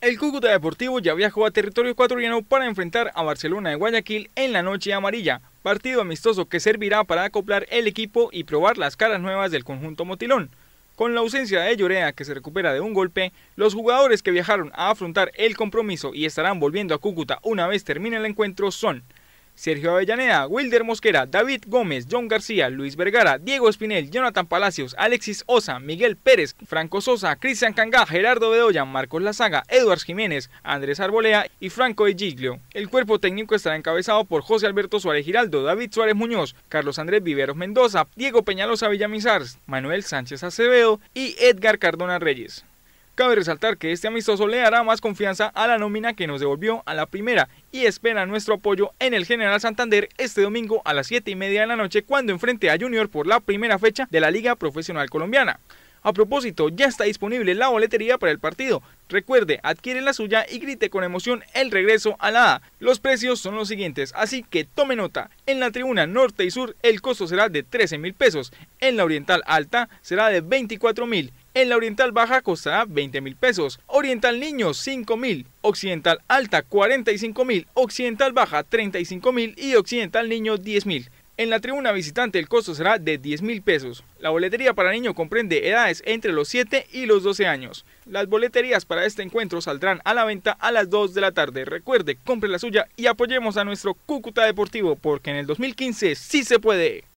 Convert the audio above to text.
El Cúcuta Deportivo ya viajó a territorio ecuatoriano para enfrentar a Barcelona de Guayaquil en la noche amarilla, partido amistoso que servirá para acoplar el equipo y probar las caras nuevas del conjunto motilón. Con la ausencia de Llorea, que se recupera de un golpe, los jugadores que viajaron a afrontar el compromiso y estarán volviendo a Cúcuta una vez termine el encuentro son Sergio Avellaneda, Wilder Mosquera, David Gómez, John García, Luis Vergara, Diego Espinel, Jonathan Palacios, Alexis Osa, Miguel Pérez, Franco Sosa, Cristian Cangá, Gerardo Bedoya, Marcos Lazaga, Eduardo Jiménez, Andrés Arbolea y Franco de El cuerpo técnico estará encabezado por José Alberto Suárez Giraldo, David Suárez Muñoz, Carlos Andrés Viveros Mendoza, Diego Peñalosa Villamizar, Manuel Sánchez Acevedo y Edgar Cardona Reyes. Cabe resaltar que este amistoso le dará más confianza a la nómina que nos devolvió a la primera y espera nuestro apoyo en el General Santander este domingo a las 7 y media de la noche cuando enfrente a Junior por la primera fecha de la Liga Profesional Colombiana. A propósito, ya está disponible la boletería para el partido. Recuerde, adquiere la suya y grite con emoción el regreso a la A. Los precios son los siguientes, así que tome nota. En la tribuna norte y sur el costo será de 13 mil pesos, en la oriental alta será de 24 mil, en la oriental baja costará 20 mil pesos, oriental niños 5 mil, occidental alta 45 mil, occidental baja 35 mil y occidental niño 10 mil. En la tribuna visitante el costo será de 10 mil pesos. La boletería para niño comprende edades entre los 7 y los 12 años. Las boleterías para este encuentro saldrán a la venta a las 2 de la tarde. Recuerde, compre la suya y apoyemos a nuestro Cúcuta Deportivo porque en el 2015 sí se puede.